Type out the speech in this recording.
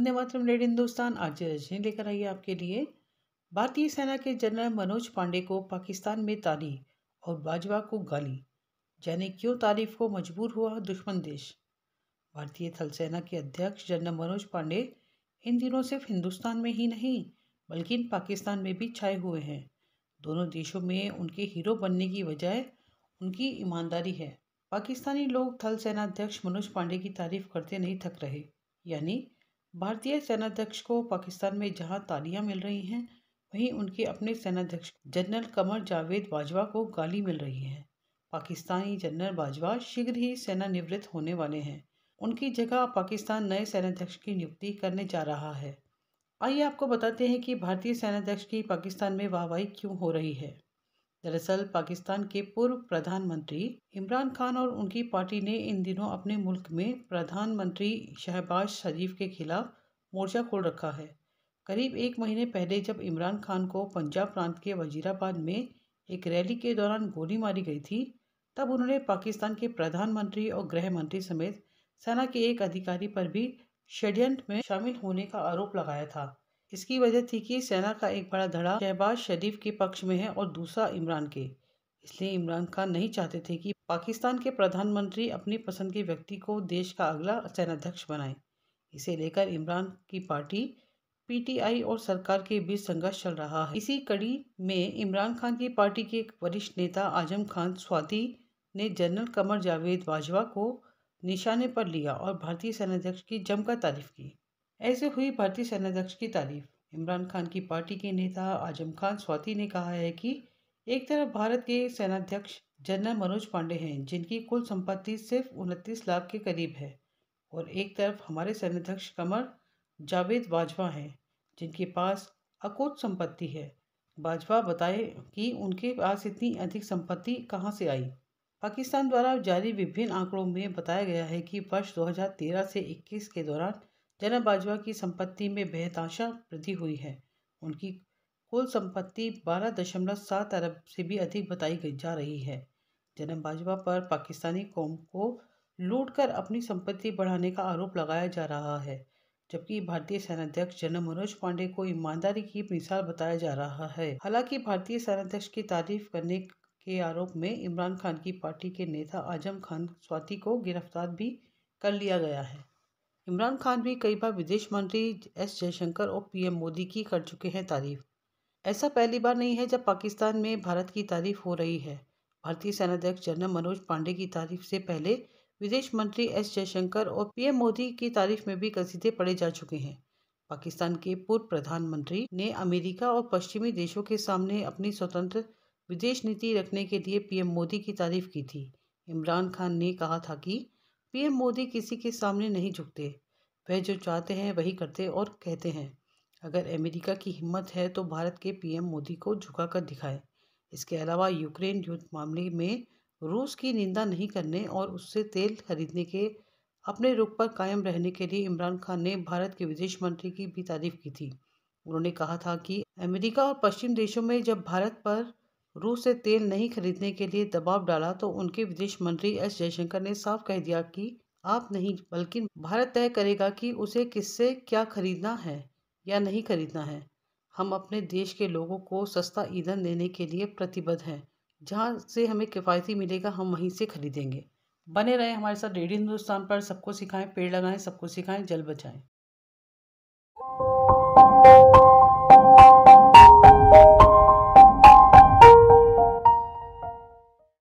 वंदे मातरम red Hindustan आज रजनी लेकर आई आपके लिए भारतीय सेना के जनरल मनोज पांडे को पाकिस्तान में ताली और बाजवा को गाली जाने क्यों तारीफ को मजबूर हुआ दुश्मन देश भारतीय थल सेना के अध्यक्ष जनरल मनोज पांडे इन दिनों सिर्फ हिंदुस्तान में ही नहीं बल्कि इन पाकिस्तान में भी छाए हुए हैं दोनों देशों में उनके हीरो बनने की बजाय उनकी ईमानदारी है पाकिस्तानी लोग थल सेना अध्यक्ष मनोज पांडे की तारीफ करते नहीं थक रहे यानी भारतीय सेनाध्यक्ष को पाकिस्तान में जहां तालियां मिल रही हैं वहीं उनके अपने सेनाध्यक्ष जनरल कमर जावेद बाजवा को गाली मिल रही है पाकिस्तानी जनरल बाजवा शीघ्र ही सेना निवृत्त होने वाले हैं उनकी जगह पाकिस्तान नए सेनाध्यक्ष की नियुक्ति करने जा रहा है आइए आपको बताते हैं कि भारतीय सेनाध्यक्ष की पाकिस्तान में वाहवाही क्यों हो रही है दरअसल पाकिस्तान के पूर्व प्रधानमंत्री इमरान खान और उनकी पार्टी ने इन दिनों अपने मुल्क में प्रधानमंत्री शहबाज शरीफ के खिलाफ मोर्चा खोल रखा है करीब एक महीने पहले जब इमरान खान को पंजाब प्रांत के वजीराबाद में एक रैली के दौरान गोली मारी गई थी तब उन्होंने पाकिस्तान के प्रधानमंत्री और गृह मंत्री समेत सेना के एक अधिकारी पर भी षड्यंत्र में शामिल होने का आरोप लगाया था इसकी वजह थी कि सेना का एक बड़ा धड़ा शहबाज शरीफ के पक्ष में है और दूसरा इमरान के इसलिए इमरान खान नहीं चाहते थे कि पाकिस्तान के प्रधानमंत्री अपनी पसंद के व्यक्ति को देश का अगला सेनाध्यक्ष बनाए इसे लेकर इमरान की पार्टी पीटीआई और सरकार के बीच संघर्ष चल रहा है इसी कड़ी में इमरान खान की पार्टी के एक वरिष्ठ नेता आजम खान स्वाति ने जनरल कमर जावेद बाजवा को निशाने पर लिया और भारतीय सेनाध्यक्ष की जमकर तारीफ की ऐसे हुई भारतीय सेनाध्यक्ष की तारीफ इमरान खान की पार्टी के नेता आजम खान स्वाति ने कहा है कि एक तरफ भारत के सेनाध्यक्ष जनरल मनोज पांडे हैं जिनकी कुल संपत्ति सिर्फ उनतीस लाख के करीब है और एक तरफ हमारे सेनाध्यक्ष कमर जावेद बाजवा हैं जिनके पास अकूत संपत्ति है बाजवा बताए कि उनके पास इतनी अधिक संपत्ति कहाँ से आई पाकिस्तान द्वारा जारी विभिन्न आंकड़ों में बताया गया है कि वर्ष 2013 से 21 के दौरान जना बाजवा की संपत्ति में बेहताशा वृद्धि हुई है उनकी कुल संपत्ति 12.7 अरब से भी अधिक बताई गई जा रही है जनम बाजवा पर पाकिस्तानी कौम को लूट कर अपनी संपत्ति बढ़ाने का आरोप लगाया जा रहा है जबकि भारतीय सेनाध्यक्ष जनरल मनोज पांडे को ईमानदारी की मिसाल बताया जा रहा है हालांकि भारतीय सेनाध्यक्ष की तारीफ करने के आरोप में इमरान खान की पार्टी के नेता आजम खान स्वाति को गिरफ्तार भी कर लिया गया है इमरान खान भी कई बार विदेश मंत्री एस जयशंकर और पीएम मोदी की कर चुके हैं तारीफ ऐसा पहली बार नहीं है जब पाकिस्तान में भारत की तारीफ हो रही है भारतीय सेनाध्यक्ष जनरल मनोज पांडे की तारीफ से पहले विदेश मंत्री एस जयशंकर और पीएम मोदी की तारीफ में भी कसीदे पड़े जा चुके हैं पाकिस्तान के पूर्व प्रधानमंत्री ने अमेरिका और पश्चिमी देशों के सामने अपनी स्वतंत्र विदेश नीति रखने के लिए पीएम मोदी की तारीफ की थी इमरान खान ने कहा था कि पीएम मोदी किसी के सामने नहीं झुकते वह जो चाहते हैं वही करते और कहते हैं अगर अमेरिका की हिम्मत है तो भारत के पीएम मोदी को झुका कर दिखाएं इसके अलावा यूक्रेन युद्ध मामले में रूस की निंदा नहीं करने और उससे तेल खरीदने के अपने रुख पर कायम रहने के लिए इमरान खान ने भारत के विदेश मंत्री की भी तारीफ की थी उन्होंने कहा था कि अमेरिका और पश्चिम देशों में जब भारत पर रूस से तेल नहीं खरीदने के लिए दबाव डाला तो उनके विदेश मंत्री एस जयशंकर ने साफ कह दिया कि आप नहीं बल्कि भारत तय करेगा कि उसे किससे क्या खरीदना है या नहीं खरीदना है हम अपने देश के लोगों को सस्ता ईंधन देने के लिए प्रतिबद्ध हैं जहाँ से हमें किफ़ायती मिलेगा हम वहीं से खरीदेंगे बने रहे हमारे साथ रेडियो हिंदुस्तान पर सबको सिखाएं पेड़ लगाएं सबको सिखाएं जल बचाएं